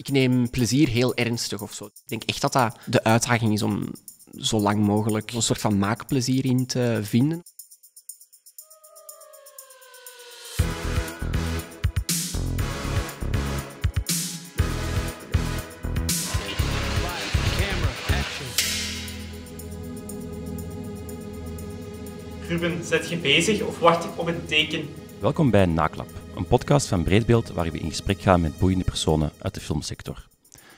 ik neem plezier heel ernstig of zo. Ik denk echt dat dat de uitdaging is om zo lang mogelijk een soort van maakplezier in te vinden. Ruben, zet je bezig of wacht ik op een teken? Welkom bij Naklap een podcast van Breedbeeld waarin we in gesprek gaan met boeiende personen uit de filmsector.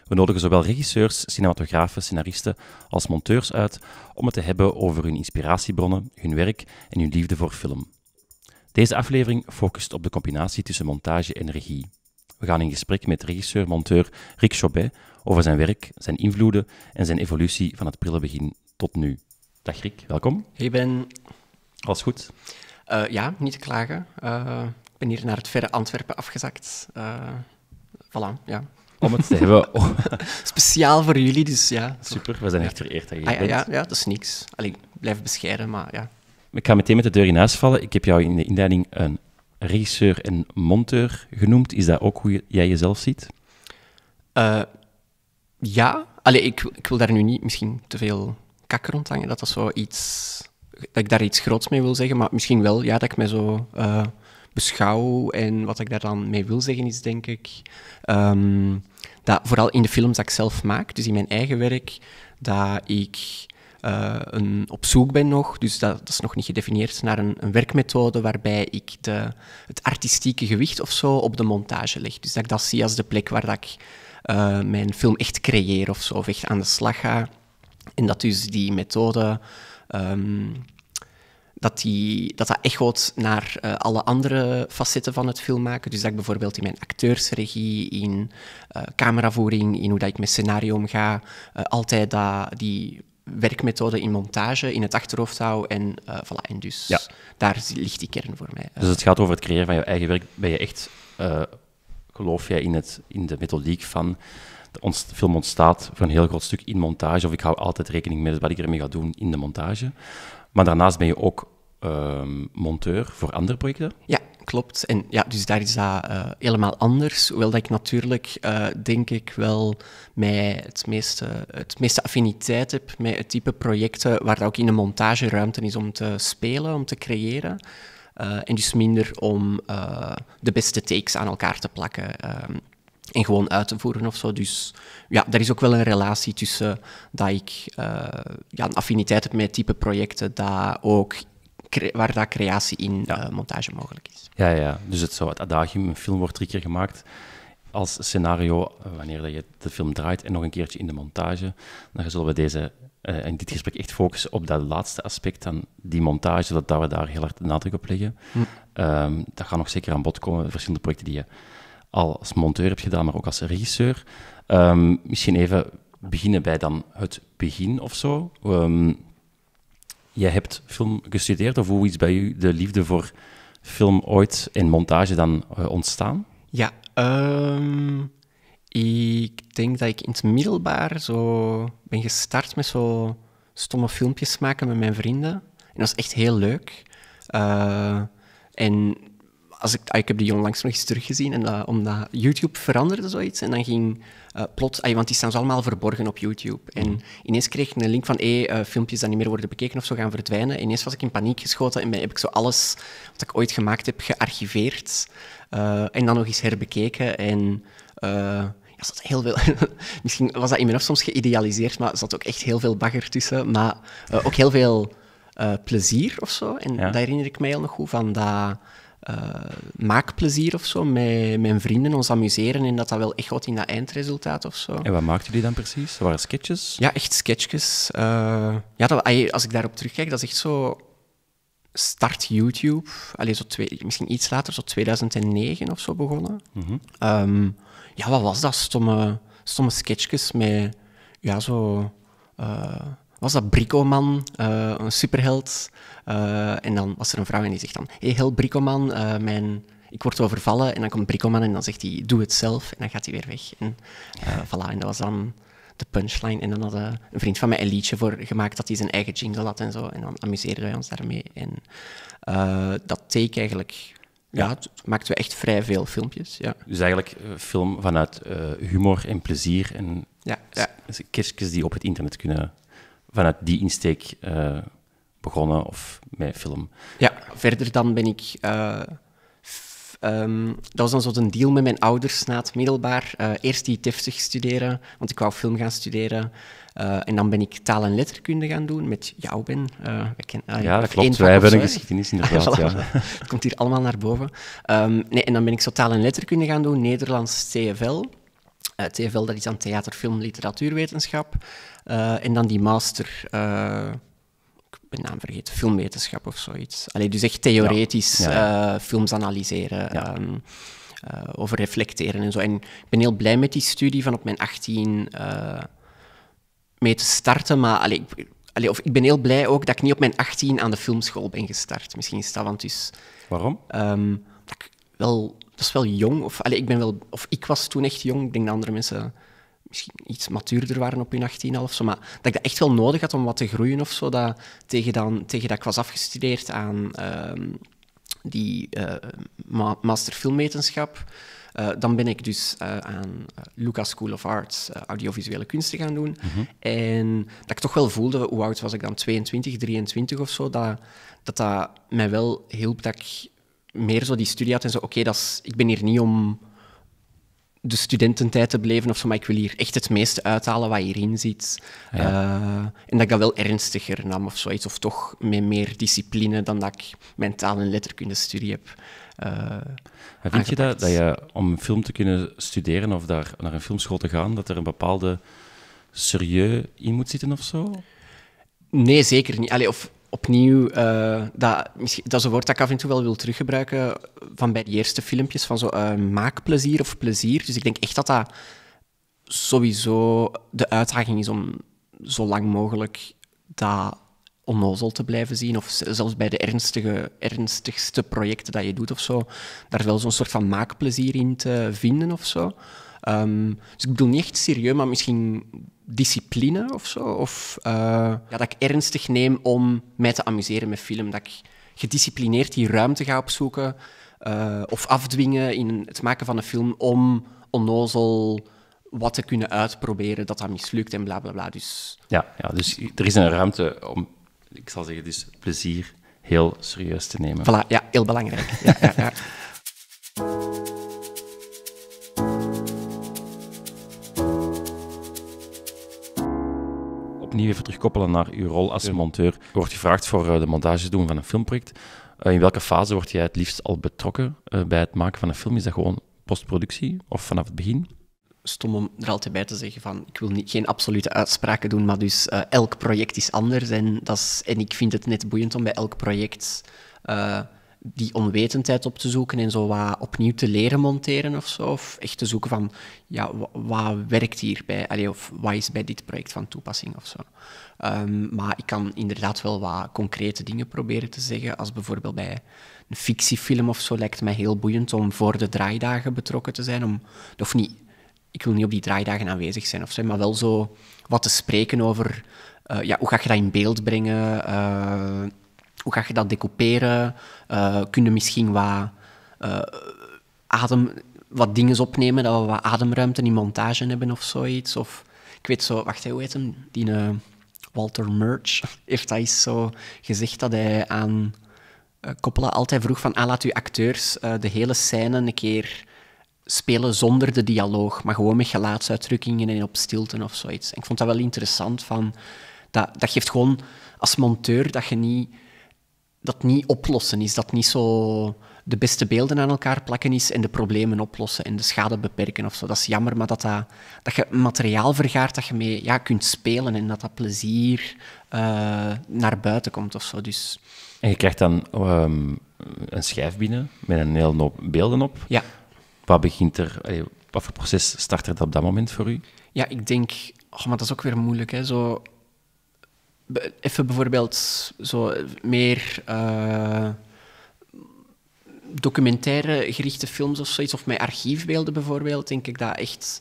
We nodigen zowel regisseurs, cinematografen, scenaristen als monteurs uit om het te hebben over hun inspiratiebronnen, hun werk en hun liefde voor film. Deze aflevering focust op de combinatie tussen montage en regie. We gaan in gesprek met regisseur-monteur Rick Chaubet over zijn werk, zijn invloeden en zijn evolutie van het prille begin tot nu. Dag Rick, welkom. Hey Ben. Alles goed? Eh, ja, niet te klagen. Eh, ben hier naar het verre Antwerpen afgezakt. Eh, voilà, ja om het te hebben. Oh. Speciaal voor jullie, dus ja. Super, we zijn echt vereerd dat je ah, bent. Ja, ja, dat is niks. Alleen blijf bescheiden, maar ja. Ik ga meteen met de deur in huis vallen. Ik heb jou in de indeling een regisseur en monteur genoemd. Is dat ook hoe jij jezelf ziet? Eh, ja. Allee, ik, wil daar nu niet misschien te veel kak rondhangen. Dat, dat, wel iets, dat ik daar iets groots mee wil zeggen, maar misschien wel ja, dat ik mij zo... Eh, beschouw en wat ik daar dan mee wil zeggen is, denk ik, ehm, dat vooral in de films dat ik zelf maak, dus in mijn eigen werk, dat ik eh, een, op zoek ben nog, dus dat, is nog niet gedefinieerd, naar een, een werkmethode waarbij ik de, het artistieke gewicht of zo op de montage leg. Dus dat ik dat zie als de plek waar dat ik eh, mijn film echt creëer of zo, of echt aan de slag ga. En dat dus die methode ehm, dat, die, dat dat echoot naar eh, alle andere facetten van het film maken. Dus dat ik bijvoorbeeld in mijn acteursregie, in eh, cameravoering, in hoe dat ik met scenario omga, eh, altijd dat, die werkmethode in montage in het achterhoofd hou. En, voilà, en dus ja. daar ligt die kern voor mij. Dus het gaat over het creëren van je eigen werk. Ben je echt, geloof jij in, het, in de methodiek van... De film ontstaat voor een heel groot stuk in montage, of ik hou altijd rekening met wat ik ermee ga doen in de montage. Maar daarnaast ben je ook Ehm, monteur voor andere projecten? Ja, klopt. En ja, dus daar is dat eh, helemaal anders. Hoewel dat ik natuurlijk, eh, denk ik, wel mij het meeste, het meeste affiniteit heb met het type projecten waar dat ook in de montage ruimte is om te spelen, om te creëren. Eh, en dus minder om de beste takes aan elkaar te plakken ehm, en gewoon uit te voeren of zo. Dus ja, daar is ook wel een relatie tussen dat ik ja, een affiniteit heb met type projecten, dat ook waar dat creatie in ja. Eh, montage mogelijk is. Ja, ja, dus het, zo, het adagium, een film wordt drie keer gemaakt als scenario eh, wanneer je de film draait en nog een keertje in de montage. Dan zullen we deze, eh, in dit gesprek echt focussen op dat laatste aspect, dan die montage, dat dat we daar heel hard de nadruk op leggen. Hm. Ehm, dat gaat nog zeker aan bod komen, verschillende projecten die je al als monteur hebt gedaan, maar ook als regisseur. Ehm, misschien even beginnen bij dan het begin of zo. Ehm, je hebt film gestudeerd of hoe is bij u de liefde voor film ooit en montage dan eh, ontstaan? Ja, ehm, ik denk dat ik in het middelbaar zo ben gestart met zo stomme filmpjes maken met mijn vrienden. En dat was echt heel leuk. Eh, en als ik, ah, ik heb die onlangs nog eens teruggezien, en, uh, omdat YouTube veranderde zoiets. En dan ging uh, plots, ah, want die staan ze allemaal verborgen op YouTube. En mm. ineens kreeg ik een link van, eh, filmpjes die niet meer worden bekeken of zo gaan verdwijnen. En ineens was ik in paniek geschoten en ben, heb ik zo alles wat ik ooit gemaakt heb gearchiveerd. Eh, en dan nog eens herbekeken. En ja, zat heel veel. misschien was dat in mijn hoofd soms geïdealiseerd, maar er zat ook echt heel veel bagger tussen. Maar ook heel veel plezier of zo. En ja. daar herinner ik mij al nog goed van dat uh, maakplezier of zo met mijn vrienden, ons amuseren en dat dat wel echt in dat eindresultaat of zo. En wat maakten jullie dan precies? Dat waren sketches? Ja, echt sketches. Eh, ja, dat, als ik daarop terugkijk, dat is echt zo start YouTube. Allee, zo twee, misschien iets later, zo 2009 of zo begonnen. Mhm. Ehm, ja, wat was dat? Stomme, stomme sketchjes met, ja, zo... Eh, was dat Bricoman, uh, eh, een superheld? Eh, en dan was er een vrouw en die zegt dan, hé, hey, heel Bricoman, uh, eh, mijn... Ik word overvallen en dan komt Bricoman en dan zegt hij, doe het zelf. En dan gaat hij weer weg. En voilà, en dat was dan de punchline. En dan had een vriend van mij een liedje voor gemaakt dat hij zijn eigen jingle had en zo. En dan amuseerden wij ons daarmee. En dat take eigenlijk ja, maakten we echt vrij veel filmpjes. Ja. Dus eigenlijk film vanuit humor en plezier en ja, ja. die op het internet kunnen vanuit die insteek eh, begonnen of met film. Ja, verder dan ben ik. Eh, ehm, dat was dan zo'n deal met mijn ouders na het middelbaar. Eh, eerst die deftig studeren, want ik wou film gaan studeren. en dan ben ik taal- en letterkunde gaan doen met jou, Ben. ja, dat klopt. Wij hebben een geschiedenis inderdaad. ja. Het komt hier allemaal naar boven. Ehm, nee, en dan ben ik zo taal- en letterkunde gaan doen, Nederlands TFL. TFL, dat is dan theater, film, literatuurwetenschap. Eh, en dan die master, uh, ik ben naam vergeten, filmwetenschap of zoiets. Allee, dus echt theoretisch eh, films analyseren. Um, over reflecteren en zo. En ik ben heel blij met die studie van op mijn 18 mee te starten. Maar allee, ik, of ik ben heel blij ook dat ik niet op mijn 18 aan de filmschool ben gestart. Misschien is dat want dus. Waarom? Ehm, dat, wel, dat is wel jong. Of, allee, ik ben wel, of ik was toen echt jong. Ik denk dat andere mensen misschien iets matuurder waren op hun 18 of zo, maar dat ik dat echt wel nodig had om wat te groeien of zo, dat tegen, dan, tegen dat ik was afgestudeerd aan ehm, die uh, master filmwetenschap, eh, dan ben ik dus uh, aan Lucas School of Arts audiovisuele kunsten gaan doen. Mhm. En dat ik toch wel voelde, hoe oud was ik dan? 22, 23 of zo, dat dat, dat mij wel hielp dat ik meer zo die studie had en zo, oké, dat ik ben hier niet om de studententijd te blijven of zo, maar ik wil hier echt het meeste uithalen wat hierin zit. Eh, en dat ik dat wel ernstiger nam of zoiets, of toch met meer discipline dan dat ik mentaal en letterkundestudie heb. Eh, vind je dat, dat je om een film te kunnen studeren of daar naar een filmschool te gaan, dat er een bepaalde serieus in moet zitten of zo? Nee, zeker niet. Allee, of opnieuw, eh, dat, dat is een woord dat ik af en toe wel wil teruggebruiken van bij de eerste filmpjes, van zo eh, maakplezier of plezier. Dus ik denk echt dat dat sowieso de uitdaging is om zo lang mogelijk dat onnozel te blijven zien. Of zelfs bij de ernstige, ernstigste projecten dat je doet of zo, daar wel zo'n soort van maakplezier in te vinden of zo. Ehm, dus ik bedoel niet echt serieus, maar misschien discipline of zo? Of, eh, Ja, dat ik ernstig neem om mij te amuseren met film. Dat ik gedisciplineerd die ruimte ga opzoeken eh, of afdwingen in het maken van een film om onnozel wat te kunnen uitproberen, dat dat mislukt en bla bla bla. Dus... Ja, ja, dus er is een ruimte om, ik zal zeggen, dus plezier heel serieus te nemen. Voilà, ja, heel belangrijk. ja, ja, ja. opnieuw even terugkoppelen naar uw rol als monteur. Je wordt gevraagd voor eh, de montage doen van een filmproject. Eh, in welke fase word jij het liefst al betrokken eh, bij het maken van een film? Is dat gewoon postproductie of vanaf het begin? stom om er altijd bij te zeggen van ik wil niet, geen absolute uitspraken doen, maar dus elk project is anders. En, dat is, en ik vind het net boeiend om bij elk project die onwetendheid op te zoeken en zo wat opnieuw te leren monteren of zo. Of echt te zoeken van, ja, wat werkt hierbij? Allee, of wat is bij dit project van toepassing of zo? Ehm, maar ik kan inderdaad wel wat concrete dingen proberen te zeggen. Als bijvoorbeeld bij een fictiefilm of zo lijkt het mij heel boeiend om voor de draaidagen betrokken te zijn. Om, of niet, ik wil niet op die draaidagen aanwezig zijn of zo, maar wel zo wat te spreken over... Eh, ja, hoe ga je dat in beeld brengen? Eh, hoe ga je dat decouperen? Uh, eh, kun je misschien wat, eh, adem, wat dingen opnemen, dat we wat ademruimte in montage hebben of zoiets? Of ik weet zo, wacht, hoe heet hem? Die eh, Walter Merch, heeft dat zo gezegd dat hij aan koppelen altijd vroeg van, ah, laat uw acteurs de hele scène een keer spelen zonder de dialoog, maar gewoon met gelaatsuitdrukkingen en op stilten of zoiets. En ik vond dat wel interessant, van, dat, dat geeft gewoon als monteur dat je niet dat niet oplossen is. Dat niet zo de beste beelden aan elkaar plakken is en de problemen oplossen en de schade beperken of zo. Dat is jammer, maar dat, dat, je materiaal vergaart dat je mee ja, kunt spelen en dat dat plezier eh, naar buiten komt of zo. Dus... En je krijgt dan ehm, een schijf binnen met een hele hoop beelden op. Ja. Wat begint er, wat voor proces start er op dat moment voor u? Ja, ik denk, oh, maar dat is ook weer moeilijk. Hè? Zo, even bijvoorbeeld zo meer eh, documentaire gerichte films of zoiets, of met archiefbeelden bijvoorbeeld, denk ik dat echt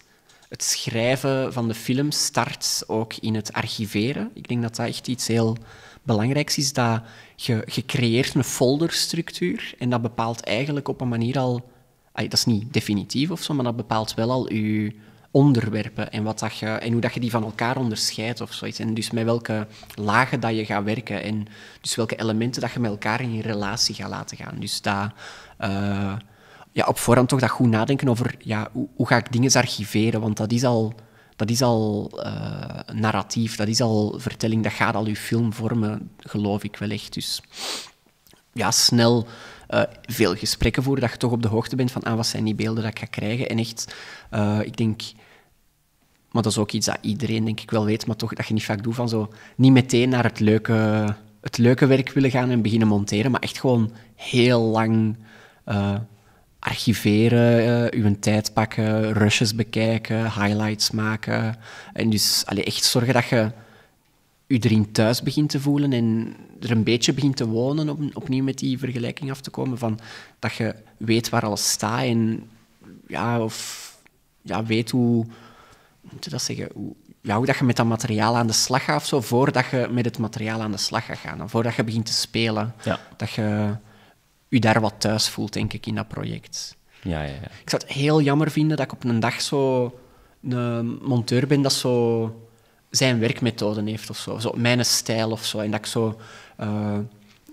het schrijven van de film start ook in het archiveren. Ik denk dat dat echt iets heel belangrijks is, dat je, creëert een folderstructuur en dat bepaalt eigenlijk op een manier al, dat is niet definitief of zo, maar dat bepaalt wel al je onderwerpen en, wat dat je, en hoe dat je die van elkaar onderscheidt of zoiets. En dus met welke lagen dat je gaat werken en dus welke elementen dat je met elkaar in je relatie gaat laten gaan. Dus dat, eh, ja, op voorhand toch dat goed nadenken over ja, hoe, hoe, ga ik dingen archiveren, want dat is al, dat is al eh, narratief, dat is al vertelling, dat gaat al je film vormen, geloof ik wel echt. Dus ja, snel eh, veel gesprekken voeren, dat je toch op de hoogte bent van ah, wat zijn die beelden dat ik ga krijgen. En echt, eh, ik denk... Maar dat is ook iets dat iedereen, denk ik, wel weet, maar toch dat je niet vaak doet van zo... Niet meteen naar het leuke, het leuke werk willen gaan en beginnen monteren, maar echt gewoon heel lang... Eh, archiveren, uh, tijd pakken, rushes bekijken, highlights maken. En dus allee, echt zorgen dat je u erin thuis begint te voelen en er een beetje begint te wonen, om opnieuw met die vergelijking af te komen, van dat je weet waar alles staat en ja, of, ja, weet hoe, moet je dat zeggen, hoe, ja, hoe dat je met dat materiaal aan de slag gaat of zo, voordat je met het materiaal aan de slag gaat gaan, voordat je begint te spelen, dat je je daar wat thuis voelt, denk ik, in dat project. Ja, ja, ja. Ik zou het heel jammer vinden dat ik op een dag zo een monteur ben dat zo zijn werkmethoden heeft of zo. zo mijn stijl of zo. En dat ik zo eh,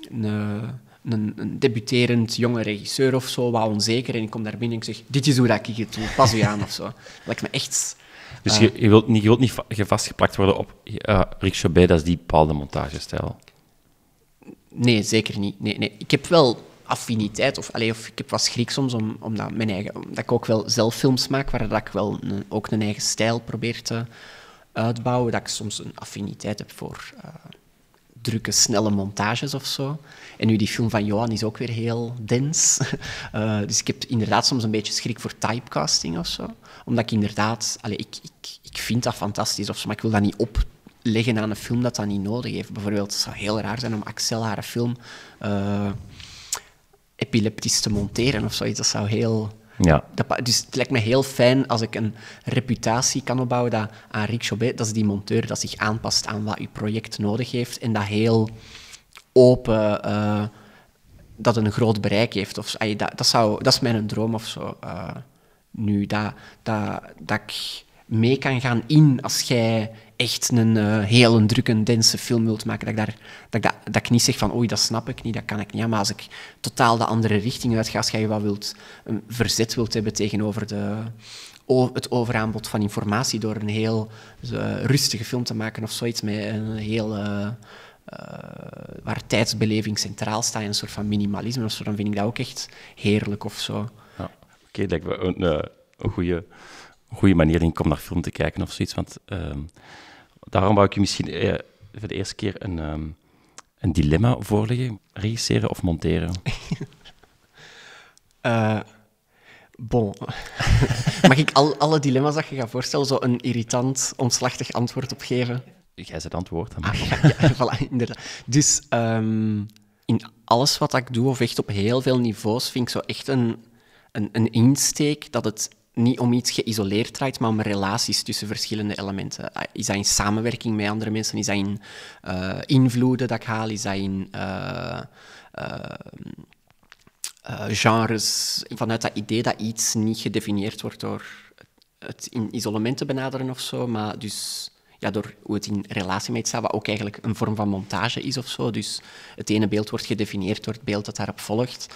een, een, debuterend jonge regisseur of zo, wat onzeker, en ik kom daar binnen en ik zeg, dit is hoe dat ik het doe, pas u aan of zo. Dat ik me echt... dus eh, je, je, wilt niet, je wilt niet vastgeplakt worden op uh, Rick dat is die bepaalde montagestijl? Nee, zeker niet. Nee, nee. Ik heb wel affiniteit, of, allez, of ik heb wat schrik soms om, om dat, mijn eigen, omdat ik ook wel zelf films maak, waar dat ik wel ook een eigen stijl probeer te uitbouwen, dat ik soms een affiniteit heb voor eh, drukke, snelle montages of zo. En nu die film van Johan is ook weer heel dens. Eh, dus ik heb inderdaad soms een beetje schrik voor typecasting of zo. Omdat ik inderdaad, allee, ik, ik, ik vind dat fantastisch of zo, maar ik wil dat niet opleggen aan een film dat dat niet nodig heeft. Bijvoorbeeld, het zou heel raar zijn om Axel haar film eh, epileptisch te monteren of zoiets. Dat zou heel ja. Dat, dus het lijkt me heel fijn als ik een reputatie kan opbouwen dat, aan Rick Chobet, dat is die monteur dat zich aanpast aan wat uw project nodig heeft en dat heel open, eh, dat een groot bereik heeft. Of, dat, dat, zou, dat is mijn droom of zo. Eh, nu, dat, dat, dat ik mee kan gaan in als jij echt een uh, heel drukke, dense film wilt maken, dat ik, daar, dat, dat, niet zeg van oei, dat snap ik niet, dat kan ik niet. maar als ik totaal de andere richting uitga, als je wat wilt, een verzet wilt hebben tegenover de, het overaanbod van informatie door een heel eh, rustige film te maken of zoiets met een heel... Eh, waar tijdsbeleving centraal staat een soort van minimalisme of zo, dan vind ik dat ook echt heerlijk of zo. Ja. Oké, dat lijkt een, een goede, goede manier in om naar film te kijken of zoiets, want... Ehm, daarom wou ik je misschien eh, voor de eerste keer een, ehm, een dilemma voorleggen. Regisseren of monteren? Eh, bon. Mag ik al, alle dilemma's dat je gaat voorstellen, zo een irritant, omslachtig antwoord op geven? Jij het antwoord. Dan ah, ja, inderdaad. Dus ehm, in alles wat ik doe, of echt op heel veel niveaus, vind ik zo echt een, een, een insteek dat het niet om iets geïsoleerd draait, maar om relaties tussen verschillende elementen. Ah, is dat in samenwerking met andere mensen? Is dat in eh, invloeden dat ik haal? Is dat in eh, eh, genres? Vanuit dat idee dat iets niet gedefinieerd wordt door het in isolement te benaderen of zo, maar dus ja, door hoe het in relatie met iets staat, wat ook eigenlijk een vorm van montage is of zo. Dus het ene beeld wordt gedefinieerd door het beeld dat daarop volgt.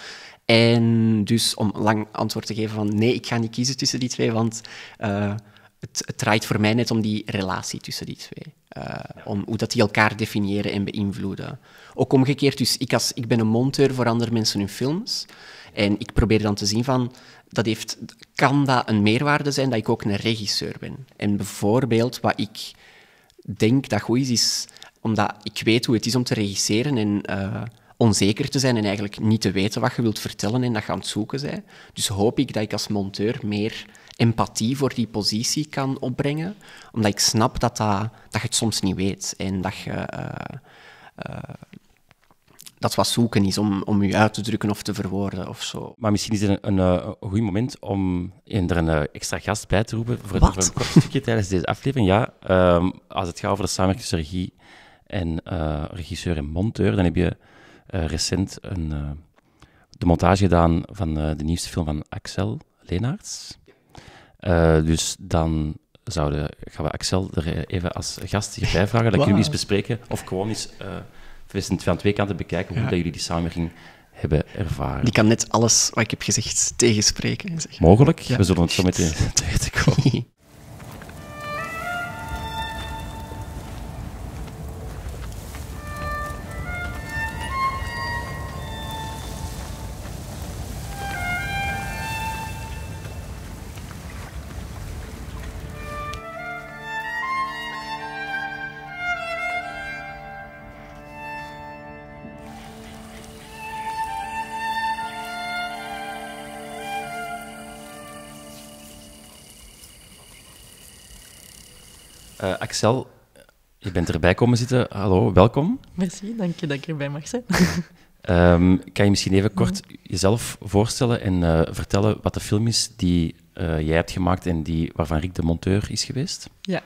En dus om lang antwoord te geven van nee, ik ga niet kiezen tussen die twee, want eh, het, het, draait voor mij net om die relatie tussen die twee. Eh, om hoe dat die elkaar definiëren en beïnvloeden. Ook omgekeerd, dus ik, als, ik ben een monteur voor andere mensen hun films. En ik probeer dan te zien van, dat heeft, kan dat een meerwaarde zijn dat ik ook een regisseur ben? En bijvoorbeeld, wat ik denk dat goed is, is omdat ik weet hoe het is om te regisseren en... Eh, onzeker te zijn en eigenlijk niet te weten wat je wilt vertellen en dat je aan het zoeken bent. Dus hoop ik dat ik als monteur meer empathie voor die positie kan opbrengen, omdat ik snap dat, dat, dat je het soms niet weet en dat je... Eh, eh, dat wat zoeken is om, om u uit te drukken of te verwoorden of zo. Maar misschien is het een, eh, een, goed moment om er een extra gast bij te roepen voor, een kort stukje tijdens deze aflevering. Ja, ehm, als het gaat over de samenwerking tussen regie en regisseur en monteur, dan heb je eh, recent een, eh, de montage gedaan van eh, de nieuwste film van Axel Leenaerts. dus dan zouden, gaan we Axel er even als gast bij vragen. dat jullie we eens bespreken of gewoon eens van twee kanten bekijken hoe dat jullie die samenwerking hebben ervaren. Die kan net alles wat ik heb gezegd tegenspreken. Mogelijk. We zullen het zo meteen tegenkomen. Axel, je bent erbij komen zitten. Hallo, welkom. Merci, dank je dat ik erbij mag zijn. Ehm, kan je misschien even kort jezelf voorstellen en eh, vertellen wat de film is die eh, jij hebt gemaakt en die, waarvan Rick de monteur is geweest? Ja,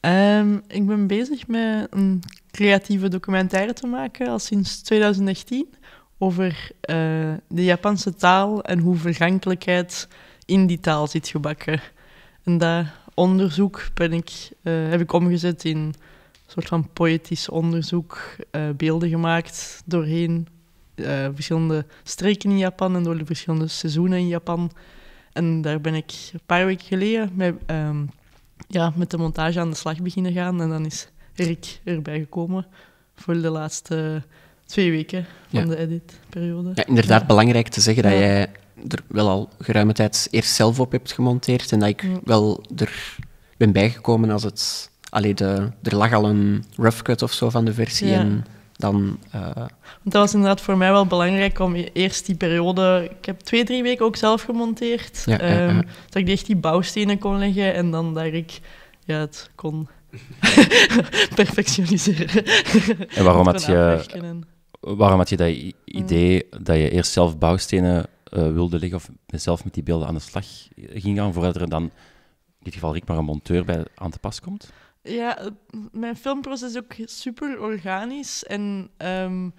ehm, ik ben bezig met een creatieve documentaire te maken al sinds 2018 over eh, de Japanse taal en hoe vergankelijkheid in die taal zit gebakken. En dat onderzoek ben ik, eh, heb ik omgezet in een soort van poëtisch onderzoek. Eh, beelden gemaakt doorheen eh, verschillende streken in Japan en door de verschillende seizoenen in Japan. En daar ben ik een paar weken geleden met, ehm, ja, met de montage aan de slag beginnen gaan. En dan is Rick erbij gekomen voor de laatste twee weken van de editperiode. Ja, inderdaad, belangrijk te zeggen dat jij er wel al geruime tijd eerst zelf op hebt gemonteerd en dat ik mm. wel er ben bijgekomen als het... Allee, de, er lag al een rough cut of zo van de versie en dan... Eh, dat was inderdaad voor mij wel belangrijk om eerst die periode... Ik heb twee, drie weken ook zelf gemonteerd. Ja, ehm, dat ik echt die bouwstenen kon leggen en dan dat ik ja, het kon perfectioniseren. en waarom had je... Waarom had je dat mm. idee dat je eerst zelf bouwstenen eh, wilde leggen of zelf met die beelden aan de slag ging gaan, voordat er dan in dit geval Rick maar een monteur bij aan te pas komt? Ja, mijn filmproces is ook super organisch en ehm,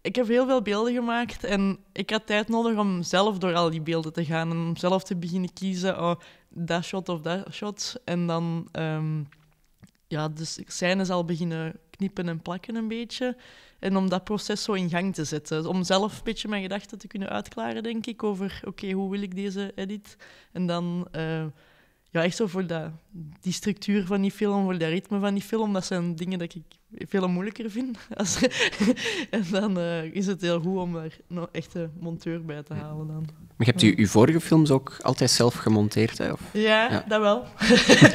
ik heb heel veel beelden gemaakt en ik had tijd nodig om zelf door al die beelden te gaan en om zelf te beginnen kiezen, oh, dat shot of dat shot. En dan, ehm, ja, dus scènes al beginnen knippen en plakken een beetje. En om dat proces zo in gang te zetten. Om zelf een beetje mijn gedachten te kunnen uitklaren, denk ik, over oké, hoe wil ik deze edit? En dan eh, ja, echt zo voor dat, die structuur van die film, voor dat ritme van die film, dat zijn dingen dat ik veel moeilijker vind. en dan eh, is het heel goed om er een echte monteur bij te halen dan. Maar hebt u uw vorige films ook altijd zelf gemonteerd, hè? Of? Ja, ja, dat wel.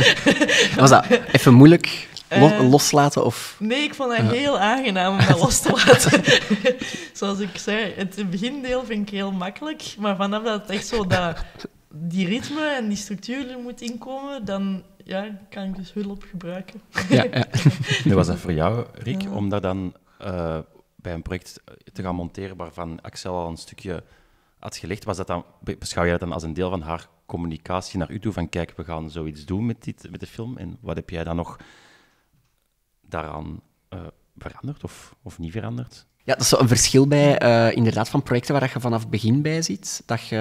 Was dat even moeilijk eh, loslaten of... Nee, ik vond het heel aangenaam om dat los te laten. Zoals ik zei, het begindeel vind ik heel makkelijk, maar vanaf dat het echt zo dat, die ritme en die structuur er moet inkomen, dan ja, kan ik dus hulp gebruiken. ja, ja. was dat voor jou, Rick, om dat dan eh, bij een project te gaan monteren waarvan Axel al een stukje had gelegd? Was dat dan, beschouw jij dat dan als een deel van haar communicatie naar u toe? Van kijk, we gaan zoiets doen met, dit, met de film en wat heb jij dan nog daaraan uh, veranderd of, of niet veranderd? Ja, dat is een verschil bij eh, inderdaad van projecten waar je vanaf het begin bij zit. Dat je,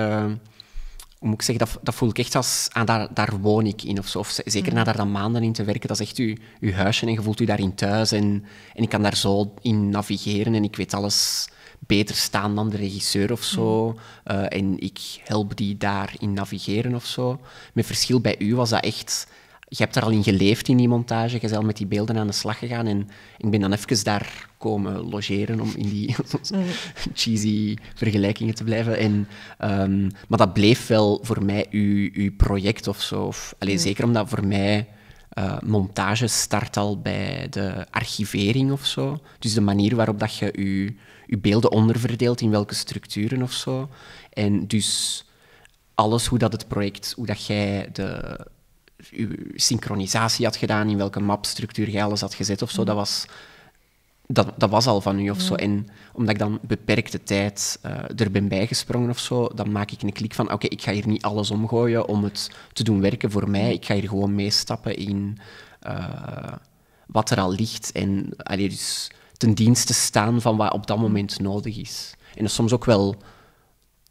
hoe moet ik zeggen, dat, dat voel ik echt als, ah, daar, daar woon ik in of zo. zeker mm. na daar dan maanden in te werken, dat is echt je, huisje en je voelt je daarin thuis. En, en ik kan daar zo in navigeren en ik weet alles beter staan dan de regisseur of zo. Mm. Eh, en ik help die daarin navigeren of zo. Met verschil bij u was dat echt je hebt daar al in geleefd in die montage. Je bent al met die beelden aan de slag gegaan. En ik ben dan even daar komen logeren om in die cheesy vergelijkingen te blijven. En, ehm, maar dat bleef wel voor mij uw, uw project of zo. alleen, Zeker omdat voor mij eh, montage start al bij de archivering of zo. Dus de manier waarop dat je je, je beelden onderverdeelt in welke structuren of zo. En dus alles hoe dat het project, hoe dat jij de je synchronisatie had gedaan, in welke mapstructuur je alles had gezet of zo, mm. dat was... Dat, dat, was al van u of zo. Mm. En omdat ik dan beperkte tijd uh, er ben bijgesprongen of zo, dan maak ik een klik van: oké, ik ga hier niet alles omgooien om het te doen werken voor mij. Mm. Ik ga hier gewoon meestappen in eh, wat er al ligt. En allee, dus ten dienste staan van wat op dat moment nodig is. En dat is soms ook wel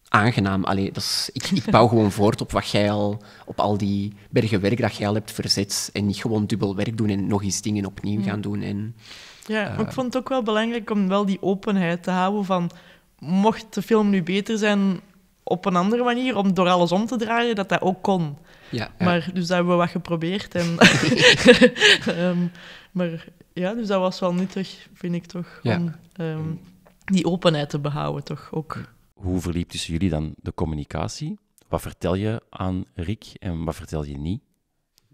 aangenaam. Allee, ik, ik bouw gewoon voort op wat jij al, op al die bergen werk dat jij al hebt verzet. En niet gewoon dubbel werk doen en nog eens dingen opnieuw mm. gaan doen. En, ja, maar ik eh, vond het ook wel belangrijk om wel die openheid te houden van... Mocht de film nu beter zijn op een andere manier, om door alles om te draaien, dat dat ook kon. Ja, Maar dus dat hebben we wat geprobeerd. En, ehm, maar ja, dus dat was wel nuttig, vind ik toch, om ehm, die openheid te behouden, toch ook. Mm hoe verliep tussen jullie dan de communicatie? Wat vertel je aan Rick en wat vertel je niet?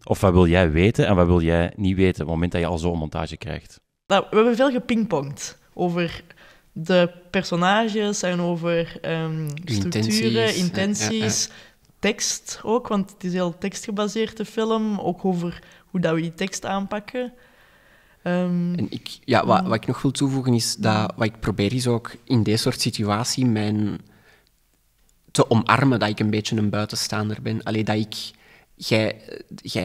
Of wat wil jij weten en wat wil jij niet weten op het moment dat je al zo'n montage krijgt? Nou, we hebben veel gepingpongd over de personages en over um, structuren, intenties, tekst ook, want het is heel tekstgebaseerd, film. Ook over hoe dat we die tekst aanpakken. Ehm, en ik, ja, wat, wat, ik nog wil toevoegen is dat wat ik probeer is ook in deze soort situatie mijn te omarmen dat ik een beetje een buitenstaander ben. Alleen dat ik, jij, eh,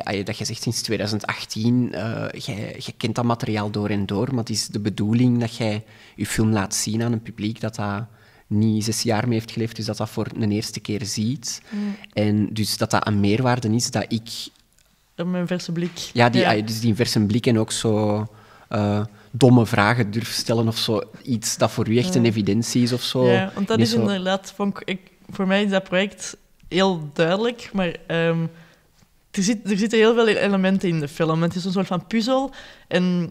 jij, dat jij zegt sinds 2018, uh, eh, jij, kent dat materiaal door en door, maar het is de bedoeling dat jij je film laat zien aan een publiek dat dat niet zes jaar mee heeft geleefd, dus dat dat voor een eerste keer ziet. Mm. En dus dat dat een meerwaarde is dat ik mijn verse blik. Ja, die, ah, dus die verse blik en ook zo eh, domme vragen durf stellen of zo. Iets dat voor u echt een evidentie is of zo. Ja, want dat is inderdaad, vond ik, voor mij is dat project heel duidelijk, maar ehm, er, zit, er zitten heel veel elementen in de film. Het is een soort van puzzel en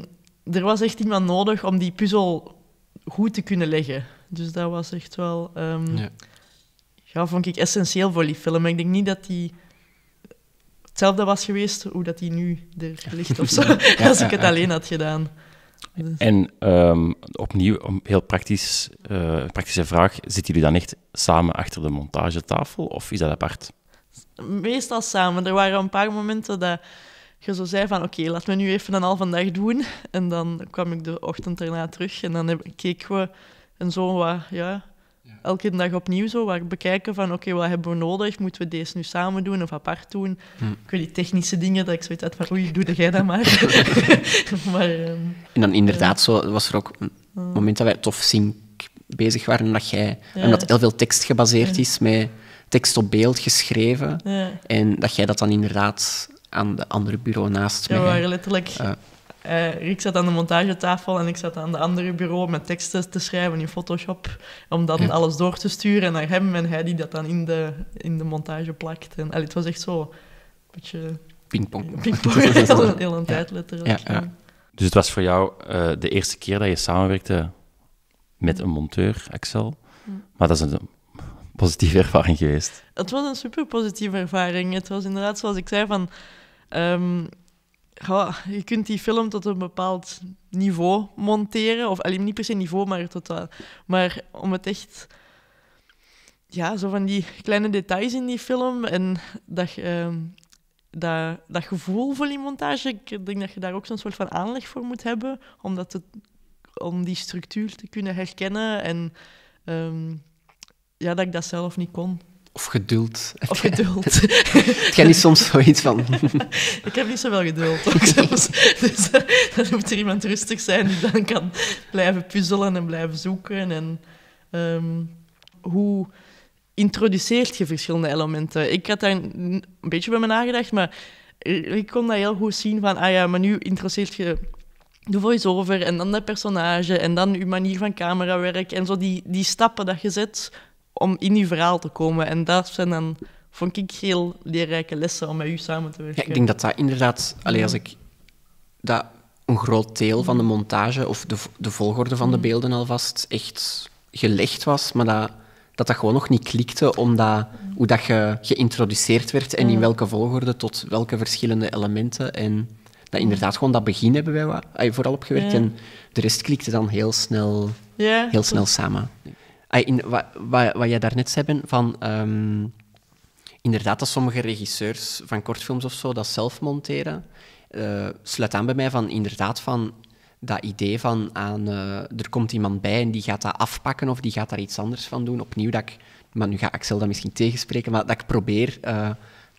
er was echt iemand nodig om die puzzel goed te kunnen leggen. Dus dat was echt wel... Ehm, ja. vond ik essentieel voor die film. Ik denk niet dat die hetzelfde was geweest, hoe dat die nu er ligt of zo, als ik het alleen had gedaan. Dus- en ehm, opnieuw, een heel praktisch, eh, praktische vraag, zitten jullie dan echt samen achter de montagetafel of is dat apart? Meestal samen. Er waren een paar momenten dat je zo zei van oké, laten we nu even een halve dag doen. En dan kwam ik de ochtend erna terug en dan heb, keken we en zo wat, ja, elke dag opnieuw zo waar bekijken van oké, wat hebben we nodig? Moeten we deze nu samen doen of apart doen? Hm. Ik weet die technische dingen, dat ik zoiets had van hoe doe jij dat maar. maar ehm, en dan inderdaad, zo was er ook een moment dat wij tof sync bezig waren, dat jij, ja. omdat heel veel tekst gebaseerd is, met tekst op beeld geschreven, en dat jij dat dan inderdaad aan de andere bureau naast mij... Ja, letterlijk uh, eh, Rick zat aan de montagetafel en ik zat aan de andere bureau met teksten te schrijven in Photoshop. Om dan alles door te sturen naar hem en hij die dat dan in de, in de montage plakt. En, allee, het was echt zo een beetje... Pingpong. Pingpong, heel, heel een tijd letterlijk. Ja, Dus het was voor jou eh, de eerste keer dat je samenwerkte met een monteur, Excel Maar dat is een positieve ervaring geweest. Het was een super positieve ervaring. Het was inderdaad, zoals ik zei, van... Ehm, ja, je kunt die film tot een bepaald niveau monteren. Of niet per se niveau, maar, tot, maar om het echt. Ja, zo van die kleine details in die film. En dat, ehm, dat, dat gevoel voor die montage. Ik denk dat je daar ook zo'n soort van aanleg voor moet hebben. Om, dat om die structuur te kunnen herkennen. En ehm, ja, dat ik dat zelf niet kon. Of geduld. Of geduld. het gaat niet soms zoiets van... ik heb niet zoveel geduld. Ook, dus, dus dan moet er iemand rustig zijn die dan kan blijven puzzelen en blijven zoeken. En ehm, hoe introduceert je verschillende elementen? Ik had daar een beetje bij me nagedacht, maar ik kon dat heel goed zien van... Ah ja, maar nu introduceert je de voice-over en dan dat personage en dan je manier van camerawerk en zo die, die stappen dat je zet om in die verhaal te komen. En daar zijn dan, vond ik, heel leerrijke lessen om met u samen te werken. ik denk dat dat inderdaad, allee, als ik dat een groot deel van de mm. montage of de, de volgorde van de mm. beelden alvast echt gelegd was, maar dat dat, dat gewoon nog niet klikte, omdat mm. hoe dat je geïntroduceerd werd en in welke volgorde tot welke verschillende elementen. En dat inderdaad gewoon dat begin hebben wij vooral opgewerkt en de rest klikte dan heel snel, heel snel samen wat, ah, wat, wat jij daarnet zei, ben, van... Ehm, inderdaad, dat sommige regisseurs van kortfilms of zo dat zelf monteren, eh, sluit aan bij mij van inderdaad van dat idee van aan, eh, er komt iemand bij en die gaat dat afpakken of die gaat daar iets anders van doen. Opnieuw dat ik, maar nu ga Axel dat misschien tegenspreken, maar dat ik probeer eh,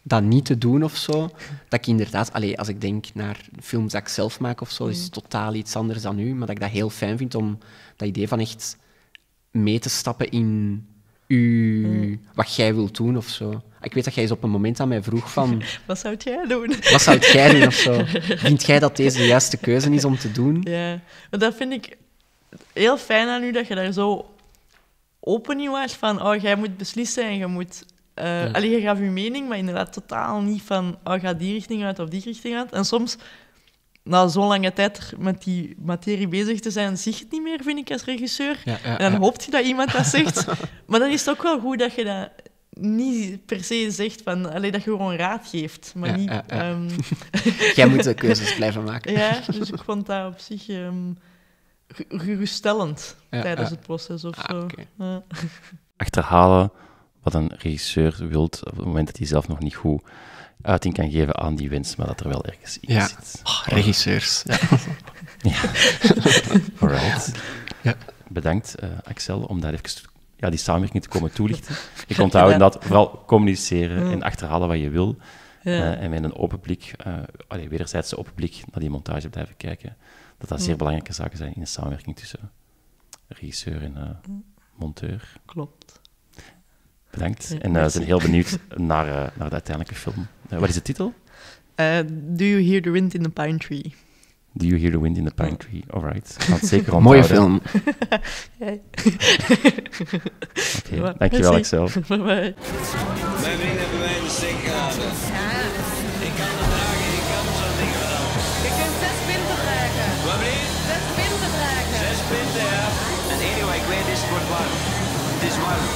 dat niet te doen of zo. Dat ik inderdaad, allez, als ik denk naar films dat ik zelf maak of zo, is het mm. totaal iets anders dan nu, maar dat ik dat heel fijn vind om dat idee van echt mee te stappen in u, mm. wat jij wilt doen of zo. Ik weet dat jij eens op een moment aan mij vroeg van... Wat zou jij doen? Wat zou jij doen of zo? Vind jij dat deze de juiste keuze is om te doen? Ja, maar dat vind ik heel fijn aan u, dat je daar zo open in was van, oh, jij moet beslissen en je moet... Uh, je gaf je mening, maar inderdaad totaal niet van, oh, ga die richting uit of die richting uit. En soms na zo'n lange tijd met die materie bezig te zijn, zie je het niet meer, vind ik, als regisseur. en dan hoopt je dat iemand dat zegt. maar dan is het ook wel goed dat je dat niet per se zegt van alleen dat je gewoon raad geeft, maar niet. Ehm, Jij moet de keuzes blijven maken. ja, dus ik vond dat op zich um, geruststellend tijdens het proces of ah, zo. Achterhalen wat een regisseur wilt op het moment dat hij zelf nog niet goed uiting kan geven aan die winst, maar dat er wel ergens iets ja. zit. Oh, regisseurs. Ja. ja. right. Ja. Bedankt, uh, Axel, om daar even ja, die samenwerking te komen toelichten. Ik onthoud dat vooral communiceren mm. en achterhalen wat je wil. Eh, en met een open blik, uh, allee, wederzijdse open blik, naar die montage blijven kijken. Dat dat mm. zeer belangrijke zaken zijn in de samenwerking tussen regisseur en mm. monteur. Klopt. Bedankt. En we zijn heel benieuwd naar, naar de uiteindelijke film. Eh, wat is de titel? Eh, do you hear the wind in the pine tree? Do you hear the wind in the pine tree? Alright, Mooie film. Oké, dankjewel Axel. Bye bye. Mijn hebben mij in de steek Ik kan de dragen, ik kan zo'n ding wel. Je kunt zes dragen. Zes dragen. anyway, wordt is warm.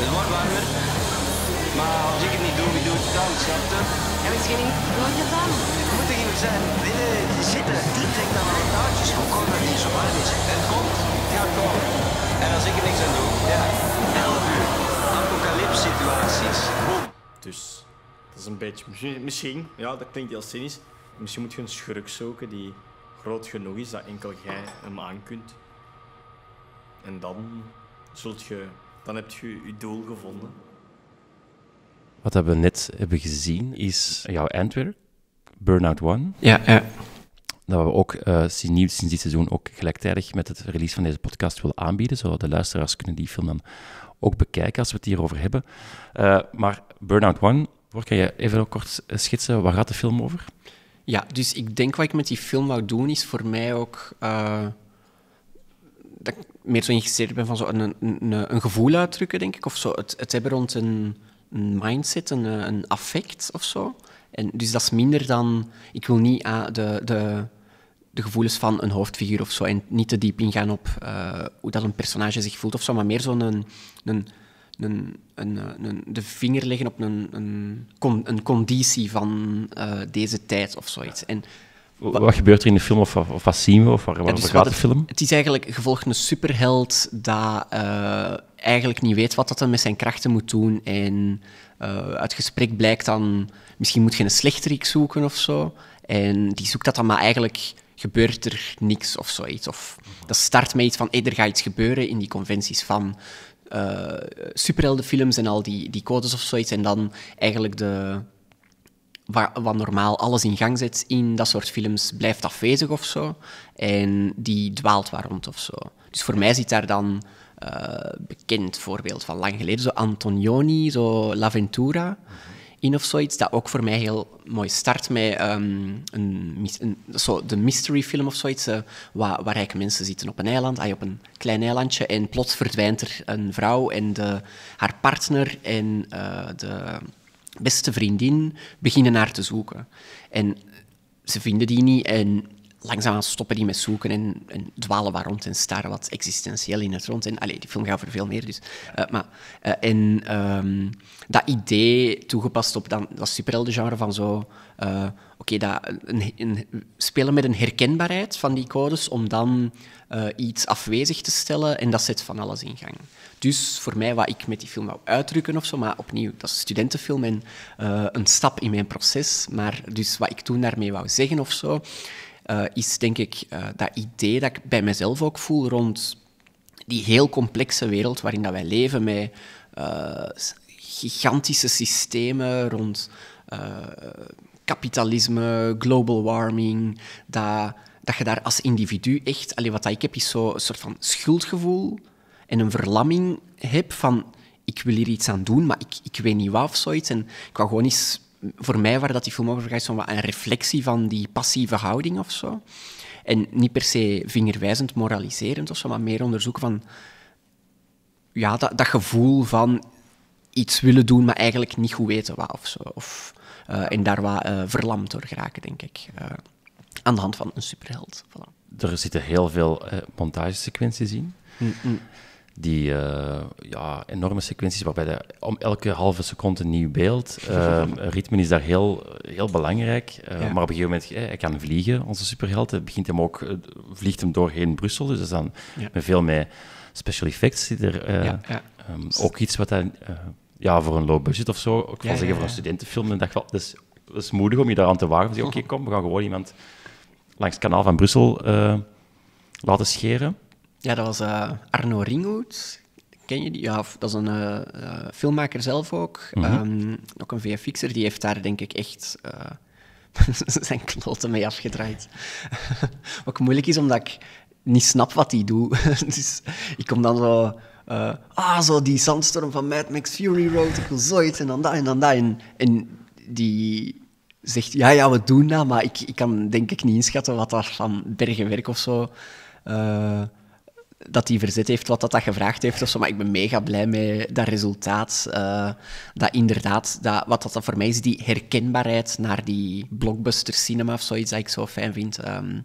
Het wordt warmer. Maar als ik het niet doe, wie doet het dan, snap je? En misschien doe je dan. Het moet er iemand zijn binnen zitten. Die trekt dan mijn touwtjes. Hoe komt dat niet zo warm is? Het komt. Het gaat komen. En als ik er niks aan doe, ja, 11 uur. Apocalypse-situaties. Boom. Dus, dat is een beetje... Misschien, ja, dat klinkt heel cynisch. Misschien moet je een schurk zoeken die groot genoeg is dat enkel jij hem aan kunt. En dan, zult je, dan heb je je doel gevonden. Wat we net hebben gezien is jouw eindwerk, Burnout One. Ja, ja. Dat we ook uh, sinds, sinds dit seizoen ook gelijktijdig met het release van deze podcast willen aanbieden. Zodat de luisteraars kunnen die film dan ook bekijken als we het hierover hebben. Uh, maar Burnout One, Word, kan je even kort eh, schetsen, waar gaat de film over? Ja, dus ik denk wat ik met die film wou doen, is voor mij ook... dat ik meer zo geïnteresseerd ben van zo een, een, een, gevoel uitdrukken, denk ik. Of zo het, het hebben rond een een mindset, een, eh, een affect of zo. En dus dat is minder dan. Ik wil niet aan ah, de, de, de gevoelens van een hoofdfiguur of zo. En niet te diep ingaan op eh, hoe dat een personage zich voelt of zo. Maar meer zo'n. Een, een, een, een, eh, een, de vinger leggen op een, een, een conditie van deze tijd of zoiets. En wat gebeurt er in de film? Of, of, wat zien we? Of dus wat waar de film? Het is eigenlijk gevolg een superheld dat eh, eigenlijk niet weet wat dat dan met zijn krachten moet doen. En eh, uit gesprek blijkt dan... Misschien moet je een slechterik zoeken of zo. En die zoekt dat dan, maar eigenlijk gebeurt er niks of zoiets. Of dat start met iets van... er gaat iets gebeuren in die conventies van... Eh, superheldenfilms en al die, die codes of zoiets. En dan eigenlijk de, wat normaal alles in gang zet in dat soort films, blijft afwezig of zo. En die dwaalt waar rond of zo. Dus voor mij zit daar dan uh, bekend voorbeeld van lang geleden, zo Antonioni, zo La In of zoiets, dat ook voor mij heel mooi start met ehm, een, een, zo de mystery film of zoiets, eh, waar, waar eigenlijk mensen zitten op een eiland, ay, op een klein eilandje, en plots verdwijnt er een vrouw en de, haar partner en eh, de, beste vriendin beginnen naar te zoeken. En ze vinden die niet en langzaamaan stoppen die met zoeken en, dwalen waar rond en staren wat existentieel in het rond. En allee, die film gaat voor veel meer, dus. Eh, maar, eh, en ehm, dat idee toegepast op dan, dat superheldengenre van zo eh, oké, okay, spelen met een herkenbaarheid van die codes om dan eh, iets afwezig te stellen en dat zet van alles in gang. Dus voor mij, wat ik met die film wou uitdrukken of zo, maar opnieuw, dat is een studentenfilm en eh, een stap in mijn proces. Maar dus wat ik toen daarmee wou zeggen of zo, is denk ik dat idee dat ik bij mezelf ook voel rond die heel complexe wereld waarin dat wij leven met gigantische systemen rond kapitalisme, global warming, dat, dat je daar als individu echt... wat ik heb, is een soort van schuldgevoel en een verlamming heb van... Ik wil hier iets aan doen, maar ik, ik weet niet wat of zoiets. En ik wou gewoon eens... Voor mij waren dat die film over gaat, een reflectie van die passieve houding of zo. En niet per se vingerwijzend, moraliserend of zo, maar meer onderzoek van... Ja, dat, gevoel van iets willen doen, maar eigenlijk niet goed weten wat of zo. Of, eh, en daar wat eh, verlamd door geraken, denk ik. Eh, aan de hand van een superheld. Voilà. Er zitten heel veel montagesequenties in. Mm, mm. die ja, enorme sequenties, waarbij de, om elke halve seconde een nieuw beeld. Ehm, ritme is daar heel, heel belangrijk. Maar op een gegeven moment, hij kan vliegen, onze superheld. Het begint hem ook, vliegt hem doorheen Brussel. Dus dat is dan met veel meer special effects. er, ehm, ook iets wat hij ja, voor een low budget of zo, ik wil zeggen voor een studentenfilm, dacht dat is, dat is moedig om je daaraan te wagen. Oké, kom, we gaan gewoon iemand langs het kanaal van Brussel eh, laten scheren. Ja, dat was eh, Arno Ringhout. Ken je die? Ja, dat is een eh, filmmaker zelf ook. Mm ook een VFX'er. Die heeft daar denk ik echt zijn kloten mee afgedraaid. Wat moeilijk is, omdat ik niet snap wat hij doet. dus ik kom dan zo eh, ah, zo die zandstorm van Mad Max Fury Road, ik wil zoiets en dan dat en dan dat. En, en die zegt, ja, ja, we doen dat, maar ik, ik kan denk ik niet inschatten wat daar van bergenwerk of zo... Eh, dat hij verzet heeft wat dat, dat gevraagd heeft of zo. Maar ik ben mega blij met dat resultaat. Eh, dat inderdaad, dat, wat dat, voor mij is, die herkenbaarheid naar die blockbuster cinema of zoiets, dat ik zo fijn vind. Ehm,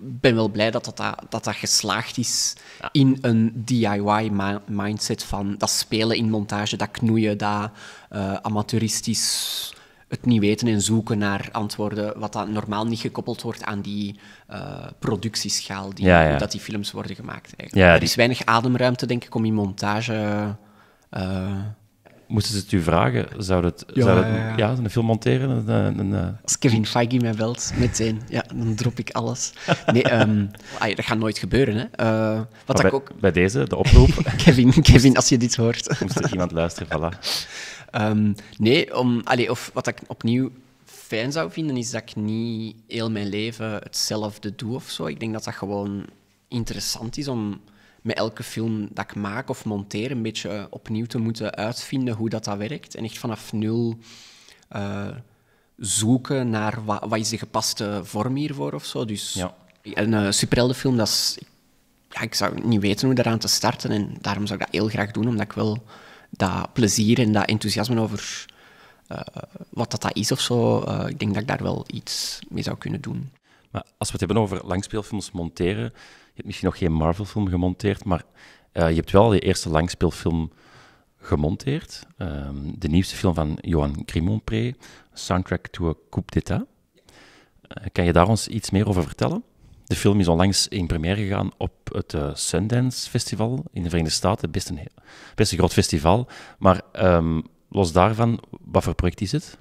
ben wel blij dat dat, dat, dat geslaagd is in een DIY-mindset van dat spelen in montage, dat knoeien, dat eh, amateuristisch het niet weten en zoeken naar antwoorden, wat dan normaal niet gekoppeld wordt aan die eh, productieschaal, die, dat die films worden gemaakt. Eigenlijk. er is weinig ademruimte, denk ik, om in montage... Eh, moesten ze het u vragen? Zou het, ja, zou het, ja, een film monteren? Een, een, eh, Als Kevin Feige mij belt, meteen. Ja, dan drop ik alles. Nee, ehm, dat gaat nooit gebeuren. Hè. Eh, wat bij, ook... bij deze, de oproep. Kevin, Kevin, als je dit hoort. moest er iemand luisteren, voilà. Ehm, nee, om, allee, of wat ik opnieuw fijn zou vinden, is dat ik niet heel mijn leven hetzelfde doe of zo. Ik denk dat dat gewoon interessant is om met elke film dat ik maak of monteer een beetje eh, opnieuw te moeten uitvinden hoe dat, dat werkt. En echt vanaf nul eh, zoeken naar wat, is de gepaste vorm hiervoor of zo. Dus ja. een uh, superheldenfilm, dat is... Ja, ik zou niet weten hoe daaraan te starten en daarom zou ik dat heel graag doen, omdat ik wel dat plezier en dat enthousiasme over wat dat, dat is of zo, ik denk dat ik daar wel iets mee zou kunnen doen. Maar als we het hebben over langspeelfilms monteren, je hebt misschien nog geen Marvel-film gemonteerd, maar eh, je hebt wel je eerste langspeelfilm gemonteerd. Ehm, de nieuwste film van Johan Grimonpré, Soundtrack to a Coup d'État. Eh, kan je daar ons iets meer over vertellen? De film is onlangs in première gegaan op het eh, Sundance Festival in de Verenigde Staten. Best een, heel, best een groot festival. Maar ehm, los daarvan, wat voor project is het?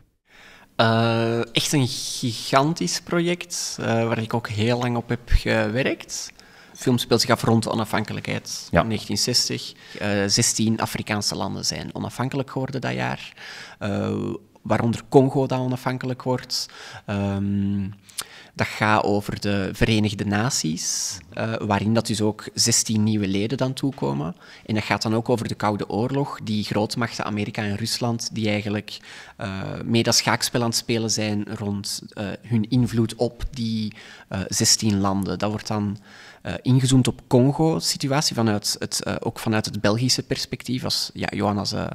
echt een gigantisch project waar ik ook heel lang op heb gewerkt film speelt zich af rond de onafhankelijkheid. Ja. In 1960. Uh, 16 Afrikaanse landen zijn onafhankelijk geworden dat jaar. Eh, waaronder Congo dat onafhankelijk wordt. Ehm, dat gaat over de Verenigde Naties, eh, waarin dat dus ook 16 nieuwe leden dan toekomen. En dat gaat dan ook over de Koude Oorlog, die grootmachten Amerika en Rusland, die eigenlijk uh, mee schaakspel aan het spelen zijn rond hun invloed op die 16 landen. Dat wordt dan uh, ingezoomd op Congo-situatie, vanuit het, eh, ook vanuit het Belgische perspectief, als ja, Johan eh,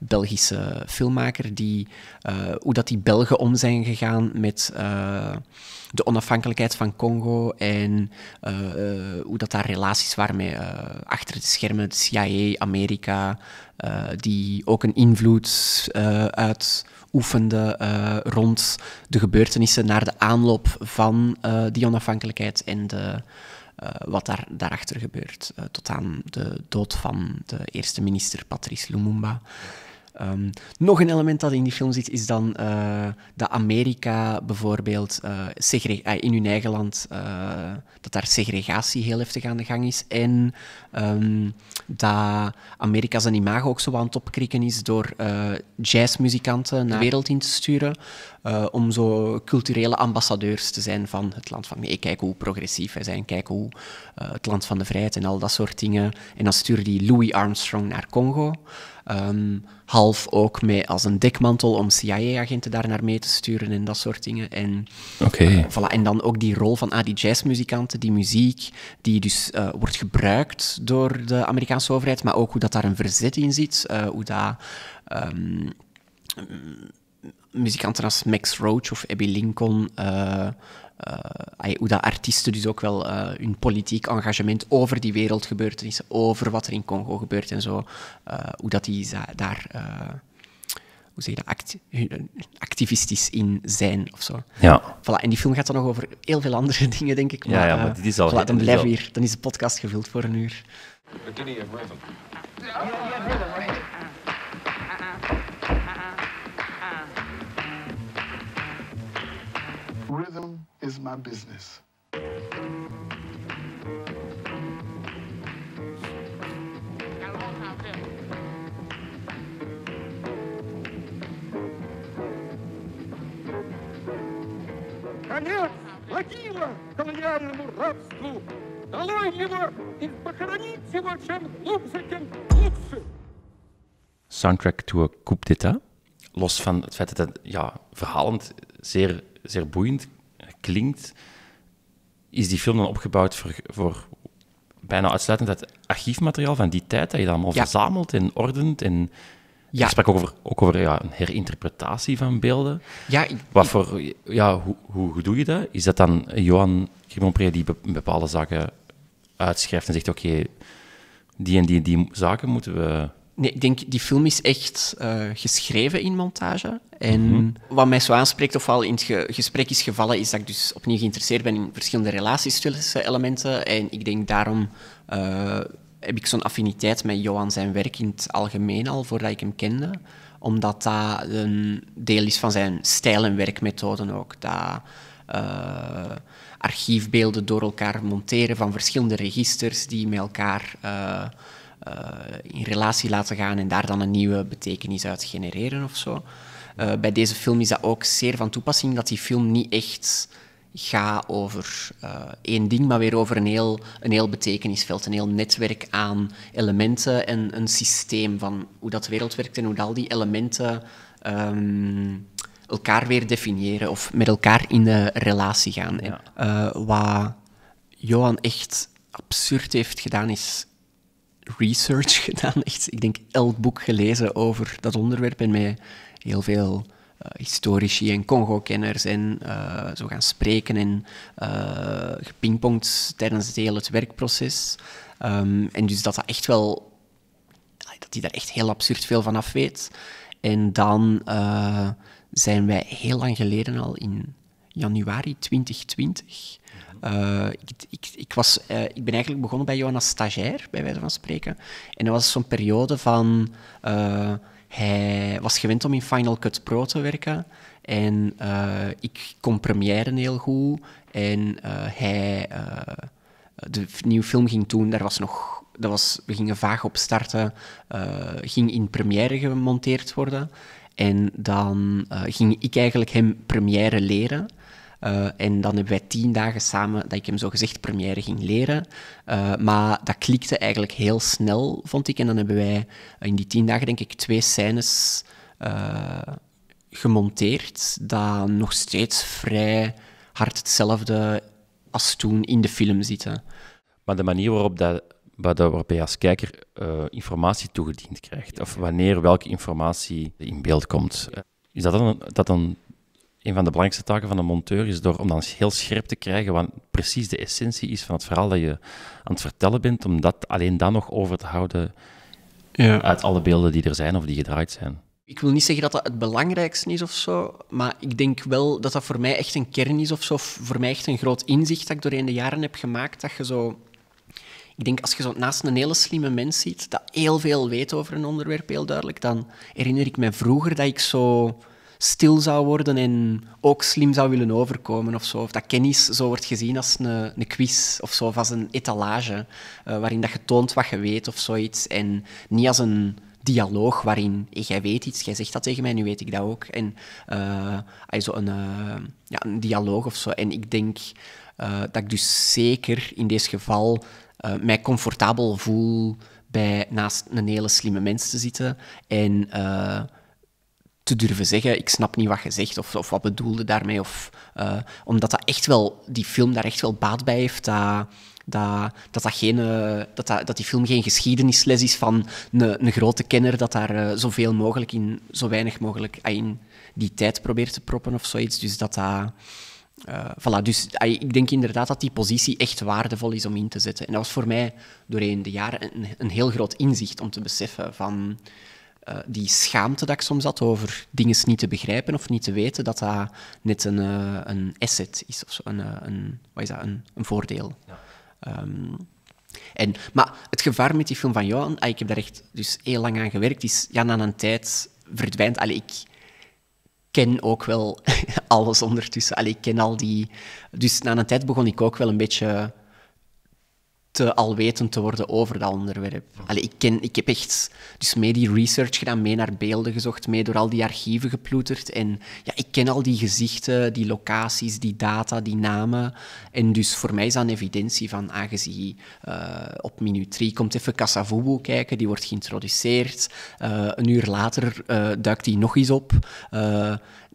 Belgische filmmaker, die, hoe dat die Belgen om zijn gegaan met de onafhankelijkheid van Congo en hoe dat daar relaties waren met achter de schermen, de CIA, Amerika, die ook een invloed uit oefende rond de gebeurtenissen naar de aanloop van die onafhankelijkheid en de eh, wat daar, daarachter gebeurt. Eh, tot aan de dood van de eerste minister Patrice Lumumba. Ehm, nog een element dat in die film zit, is dan eh, dat Amerika bijvoorbeeld uh, in hun eigen land, dat daar segregatie heel heftig aan de gang is. En ehm, dat Amerika zijn imago ook zo aan het opkrikken is door jazzmuzikanten naar de wereld in te sturen. om zo culturele ambassadeurs te zijn van het land van me, kijk hoe progressief wij zijn, kijk hoe het land van de vrijheid en al dat soort dingen. En dan sturen die Louis Armstrong naar Congo. Ehm, half ook mee als een dekmantel om CIA-agenten daar naar mee te sturen en dat soort dingen. En, okay. Eh, en dan ook die rol van ah, die jazzmuzikanten, die muziek, die dus eh, wordt gebruikt door de Amerikaanse overheid, maar ook hoe dat daar een verzet in zit, eh, hoe dat... Ehm, muzikanten als Max Roach of Abby Lincoln eh, hoe dat artiesten dus ook wel eh, hun politiek engagement over die wereldgebeurtenissen, over wat er in Congo gebeurt en zo, eh, hoe dat die daar hoe zeg je dat, activistisch in zijn of zo. Ja. Voilà, en die film gaat dan nog over heel veel andere dingen, denk ik. Maar, ja, ja, maar dit is al... dan blijf hier. Dan is de podcast gevuld voor een uur. But did he have rhythm? Rhythm is my business. Конец Владимира колониальному рабству! Долой его и похоронить Soundtrack to a coup d'etat. Los van het feit dat het ja, verhalend zeer zeer boeiend klinkt, is die film dan opgebouwd voor, bijna uitsluitend uit archiefmateriaal van die tijd, dat je dat allemaal verzamelt en ordent en... Je sprak ook over, ook over ja, een herinterpretatie van beelden. Ja, Wat voor, ja, hoe, hoe, doe je dat? Is dat dan Johan Grimmonpré die bepaalde zaken uitschrijft en zegt: Oké, die en die, die zaken moeten we Nee, ik denk, die film is echt eh, geschreven in montage. En mhm. wat mij zo aanspreekt, of al in het gesprek is gevallen, is dat ik dus opnieuw geïnteresseerd ben in verschillende relaties tussen elementen. En ik denk daarom eh, heb ik zo'n affiniteit met Johan zijn werk in het algemeen al, voordat ik hem kende. Omdat dat een deel is van zijn stijl en werkmethoden ook. Dat... Eh, archiefbeelden door elkaar monteren van verschillende registers die met elkaar eh, in relatie laten gaan en daar dan een nieuwe betekenis uit genereren of zo. Eh, bij deze film is dat ook zeer van toepassing dat die film niet echt gaat over eh, één ding, maar weer over een heel, een heel betekenisveld, een heel netwerk aan elementen en een systeem van hoe dat wereld werkt en hoe al die elementen ehm, elkaar weer definiëren of met elkaar in de relatie gaan. wat Johan echt absurd heeft gedaan, is research gedaan. Echt, ik denk elk boek gelezen over dat onderwerp en met heel veel eh, historici en Congo-kenners en eh, zo gaan spreken en uh, gepingpongd tijdens het hele werkproces. Ehm, en dus dat dat echt wel, dat hij daar echt heel absurd veel van af weet. En dan zijn wij heel lang geleden al in januari 2020 eh, ik, ik, was, eh, ik ben eigenlijk begonnen bij Johan als stagiair, bij wijze van spreken. En dat was zo'n periode van... Eh, hij was gewend om in Final Cut Pro te werken. En ik kon première heel goed. En hij... de nieuwe film ging toen, daar was nog dat was, we gingen vaag op starten, ging in première gemonteerd worden. En dan ging ik eigenlijk hem première leren. Eh, en dan hebben wij tien dagen samen dat ik hem zo gezegd première ging leren. Eh, maar dat klikte eigenlijk heel snel, vond ik. En dan hebben wij in die tien dagen, denk ik, twee scènes eh, gemonteerd. Dat nog steeds vrij hard hetzelfde als toen in de film zitten. Maar de manier waarop dat waarop je als kijker informatie toegediend krijgt. Of wanneer welke informatie in beeld komt. Is dat dan, dat dan een van de belangrijkste taken van een monteur is door, om dan heel scherp te krijgen wat precies de essentie is van het verhaal dat je aan het vertellen bent, om dat alleen dan nog over te houden uit alle beelden die er zijn of die gedraaid zijn. Ik wil niet zeggen dat dat het belangrijkste is of zo, maar ik denk wel dat dat voor mij echt een kern is of zo. Voor mij echt een groot inzicht dat ik doorheen de jaren heb gemaakt. Dat je zo. Ik denk als je zo naast een hele slimme mens ziet, dat heel veel weet over een onderwerp, heel duidelijk, dan herinner ik me vroeger dat ik zo stil zou worden en ook slim zou willen overkomen of zo. Of dat kennis zo wordt gezien als een, een quiz of zo, of als een etalage eh, waarin dat je toont wat je weet of zoiets. En niet als een dialoog waarin jij weet iets, jij zegt dat tegen mij, nu weet ik dat ook. En eh, als zo een, eh, ja, een dialoog of zo. En ik denk dat ik dus zeker in dit geval mij comfortabel voel bij naast een hele slimme mens te zitten en te durven zeggen, ik snap niet wat je zegt of, of wat bedoelde daarmee. Of, eh, omdat dat echt wel, die film daar echt wel baat bij heeft. Dat, dat, dat, geen, eh, dat, dat, dat die film geen geschiedenisles is van een, een grote kenner, dat daar eh, zoveel mogelijk in, zo weinig mogelijk ah, in die tijd probeert te proppen of zoiets. Dus dat dat... Uh, voilà, dus ah, ik denk inderdaad dat die positie echt waardevol is om in te zetten. En dat was voor mij doorheen de jaren een, een heel groot inzicht om te beseffen van... Eh, die schaamte dat ik soms had over dingen niet te begrijpen of niet te weten, dat dat net een, eh, een asset is of zo, een, eh, een, wat is dat, een, een voordeel. Ja. Ehm, en, maar het gevaar met die film van Johan, ah, ik heb daar echt dus heel lang aan gewerkt, is ja, na een tijd verdwijnt. Allee, ik ken ook wel alles ondertussen. Allee, ik ken al die... Dus na een tijd begon ik ook wel een beetje te weten te worden over dat onderwerp. Allee, ik, ken, ik heb echt dus mee die research gedaan, mee naar beelden gezocht, mee door al die archieven geploeterd. En ja, ik ken al die gezichten, die locaties, die data, die namen. En dus voor mij is dat een evidentie van, aangezien eh, op minuut 3 komt even Kassavubu kijken, die wordt geïntroduceerd. Eh, een uur later eh, duikt die nog eens op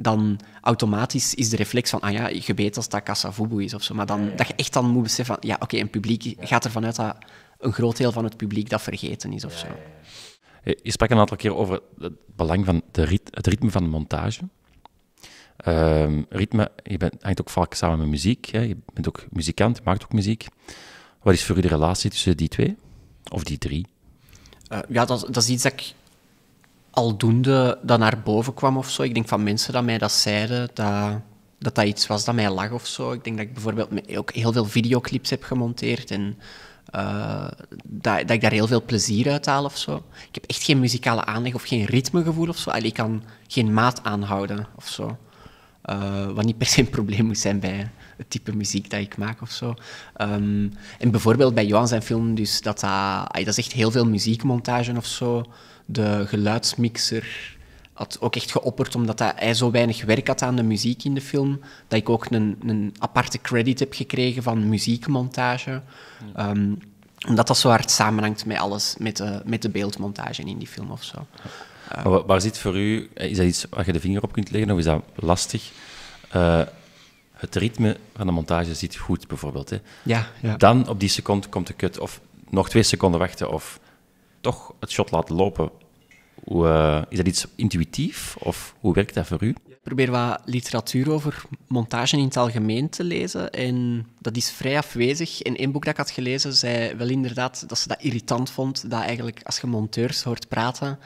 dan automatisch is de reflex van, ah ja, je weet als dat Kassavubu is of zo. Maar dan, dat je echt dan moet beseffen van, ja, oké, een publiek gaat ervan uit dat een groot deel van het publiek dat vergeten is of zo. Eh, je sprak een aantal keer over het belang van de rit het ritme van de montage. Ehm, ritme, je bent, hangt ook vaak samen met muziek. Hè? Je bent ook muzikant, je maakt ook muziek. Wat is voor u de relatie tussen die twee? Of die drie? Eh, ja, dat, dat, is iets dat ik aldoende dat naar boven kwam of zo. Ik denk van mensen dat mij dat zeiden, dat dat, iets was dat mij lag of zo. Ik denk dat ik bijvoorbeeld ook heel veel videoclips heb gemonteerd en eh, dat, dat, ik daar heel veel plezier uit haal of zo. Ik heb echt geen muzikale aanleg of geen ritmegevoel of zo. Allee, ik kan geen maat aanhouden of zo. Eh, wat niet per se een probleem moet zijn bij het type muziek dat ik maak of zo. Ehm, en bijvoorbeeld bij Johan zijn film, dus dat, dat, dat is echt heel veel muziekmontage of zo. De geluidsmixer had ook echt geopperd, omdat hij zo weinig werk had aan de muziek in de film, dat ik ook een, een aparte credit heb gekregen van muziekmontage. Ehm, omdat dat zo hard samenhangt met alles, met de, met de beeldmontage in die film of zo. waar zit voor u, eh, is dat iets waar je de vinger op kunt leggen of is dat lastig? Eh, het ritme van de montage zit goed, bijvoorbeeld. Hè. Ja, ja. Dan op die seconde komt de cut, of nog twee seconden wachten, of toch het shot laten lopen. Hoe, eh, is dat iets intuïtief, of hoe werkt dat voor u? Ik probeer wat literatuur over montage in het algemeen te lezen. En dat is vrij afwezig. In één boek dat ik had gelezen, zei wel inderdaad dat ze dat irritant vond. Dat eigenlijk, als je monteurs hoort praten,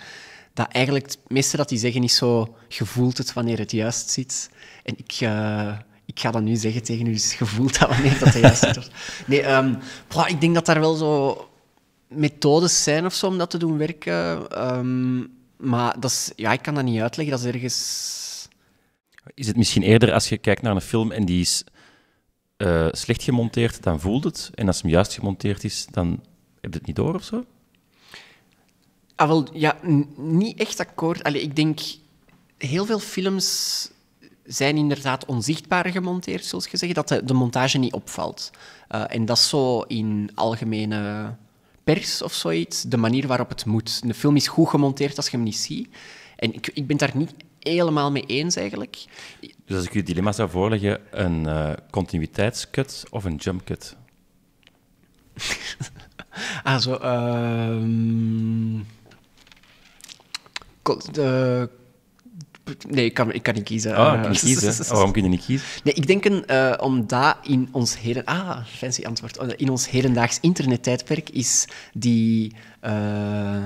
dat eigenlijk het meeste dat die zeggen is zo... Je voelt het wanneer het juist zit. En ik... Eh, ik ga dat nu zeggen tegen u, Het gevoeld dat wanneer dat de juiste wordt. Nee, ehm, ik denk dat daar wel zo methodes zijn of zo om dat te doen werken. Ehm, maar dat is, ja, ik kan dat niet uitleggen. Dat is ergens. Is het misschien eerder als je kijkt naar een film en die is eh, slecht gemonteerd, dan voelt het. En als hem juist gemonteerd is, dan heb je het niet door of zo? Ah, wel, ja, niet echt akkoord. Allee, ik denk heel veel films zijn inderdaad onzichtbaar gemonteerd, zoals zegt, dat de, de montage niet opvalt. Eh, en dat is zo in algemene pers of zoiets, de manier waarop het moet. De film is goed gemonteerd als je hem niet ziet. En ik, ik ben daar niet helemaal mee eens eigenlijk. Dus als ik je dilemma zou voorleggen, een uh, continuïteitscut of een jumpcut? ah, zo. Ehm, de Nee, ik kan, ik kan niet kiezen. Ah, kan eh, kiezen. Oh, waarom kun je niet kiezen? Nee, ik denk een, uh, eh, omdat in ons heden... Ah, fancy antwoord. Oh, in ons hedendaags internettijdperk is die... Eh,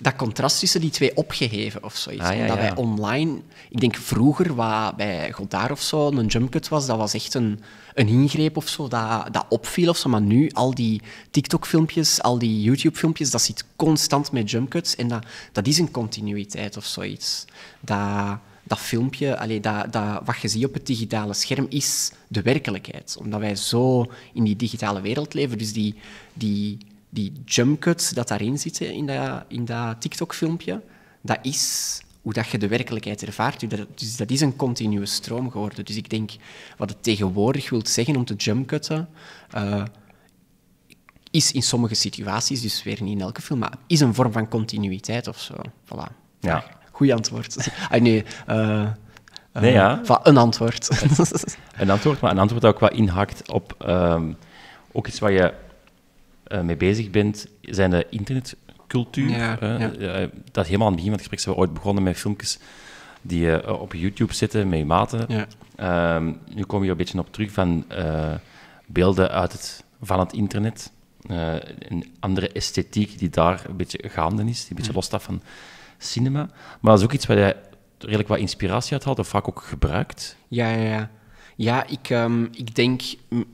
dat contrast tussen die twee opgeheven of zoiets. Ah, Omdat wij online, ik denk vroeger, wat bij Goddard of zo een jumpcut was, dat was echt een, een ingreep of zo, dat, dat opviel of zo. Maar nu, al die TikTok-filmpjes, al die YouTube-filmpjes, dat zit constant met jumpcuts. En dat, dat is een continuïteit of zoiets. Dat, dat filmpje, allee, dat, dat, wat je ziet op het digitale scherm, is de werkelijkheid. Omdat wij zo in die digitale wereld leven. Dus die, die die jump cuts dat daarin zit in dat, in dat TikTok-filmpje, dat is hoe dat je de werkelijkheid ervaart. Dus dat is een continue stroom geworden. Dus ik denk, wat het tegenwoordig wil zeggen om te jumpcutten, uh, eh, is in sommige situaties, dus weer niet in elke film, maar is een vorm van continuïteit of zo. Voilà. Ja. Goed antwoord. Ah, nee, uh, uh, een antwoord. een antwoord, maar een antwoord dat ook wel inhakt op ehm, ook iets wat je eh, mee bezig bent, zijn de internetcultuur. Eh, dat helemaal aan het begin van het gesprek zijn we ooit begonnen met filmpjes die je eh, op YouTube zitten met maten. Ja. Ehm, nu kom je een beetje op terug van beelden uit het, van het internet. een andere esthetiek die daar een beetje gaande is, die een beetje mhm. los staat van cinema. Maar dat is ook iets waar jij redelijk wat inspiratie uit had of vaak ook gebruikt. Ja, ja, ja. Ja, ik, ehm, ik denk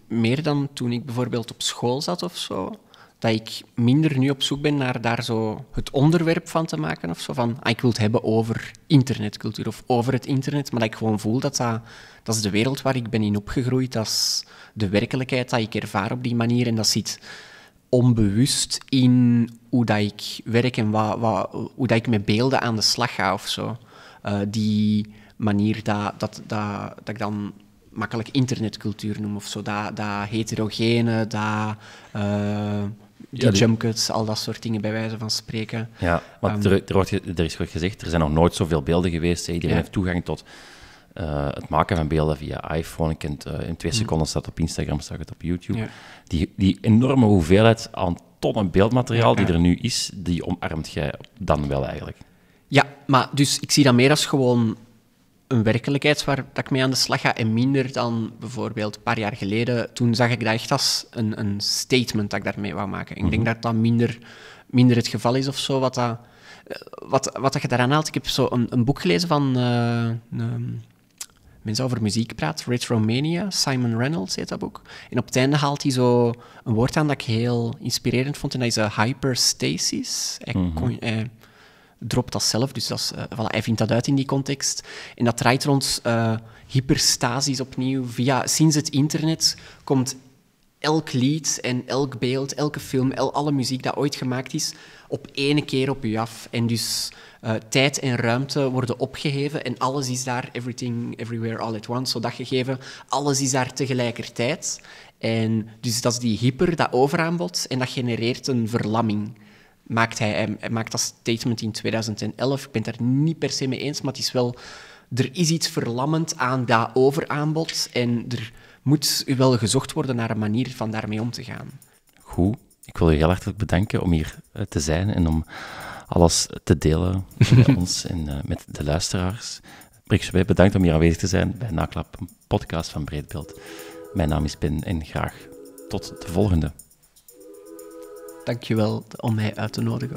meer dan toen ik bijvoorbeeld op school zat of zo dat ik minder nu op zoek ben naar daar zo het onderwerp van te maken of zo. Van, ah, ik wil het hebben over internetcultuur of over het internet. Maar dat ik gewoon voel dat dat, is de wereld waar ik ben in opgegroeid. Dat is de werkelijkheid dat ik ervaar op die manier. En dat zit onbewust in hoe dat ik werk en wat, hoe dat ik met beelden aan de slag ga of zo. Eh, die manier dat, dat, dat, dat ik dan makkelijk internetcultuur noem of zo. Dat, dat heterogene, dat... Eh, die jumpcuts, al dat soort dingen bij wijze van spreken. Ja, want ehm, er, er, wordt, er is gezegd, er zijn nog nooit zoveel beelden geweest. Hè. Iedereen heeft toegang tot eh, het maken van beelden via iPhone. Je eh, kunt, in twee mm. seconden staat op Instagram, staat het op YouTube. Die, die enorme hoeveelheid aan tonnen beeldmateriaal die er nu is, die omarmt jij dan wel eigenlijk. Ja, maar dus ik zie dat meer als gewoon een werkelijkheid waar dat ik mee aan de slag ga en minder dan bijvoorbeeld een paar jaar geleden. Toen zag ik dat echt als een, een statement dat ik daarmee wou maken. Ik denk mhm. dat dat minder, minder het geval is of zo, wat, dat, eh, wat, wat dat je daaraan haalt. Ik heb zo een, een boek gelezen van eh, mensen over muziek praat, Retromania, Simon Reynolds heet dat boek. En op het einde haalt hij zo een woord aan dat ik heel inspirerend vond en dat is eh, hyperstasis. Mhm dropt dat zelf. Dus dat eh, hij vindt dat uit in die context. En dat draait rond uh, hyperstasis opnieuw. Via, sinds het internet komt elk lied en elk beeld, elke film, alle muziek dat ooit gemaakt is, op één keer op je af. En dus eh, tijd en ruimte worden opgeheven en alles is daar, everything, everywhere, all at once, zo dat gegeven. Alles is daar tegelijkertijd. En dus dat is die hyper, dat overaanbod, en dat genereert een verlamming maakt hij, maakt dat statement in 2011. Ik ben het daar niet per se mee eens, maar het is wel... Er is iets verlammend aan dat overaanbod en er moet wel gezocht worden naar een manier van daarmee om te gaan. Goed. Ik wil je heel hartelijk bedanken om hier eh, te zijn en om alles te delen met ons en eh, met de luisteraars. Brixwee, bedankt om hier aanwezig te zijn bij Naklap, een podcast van Breedbeeld. Mijn naam is Ben en graag tot de volgende dankjewel om mij uit te nodigen.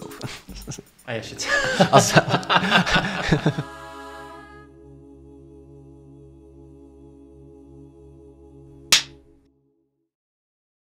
Ah ja, shit. Als,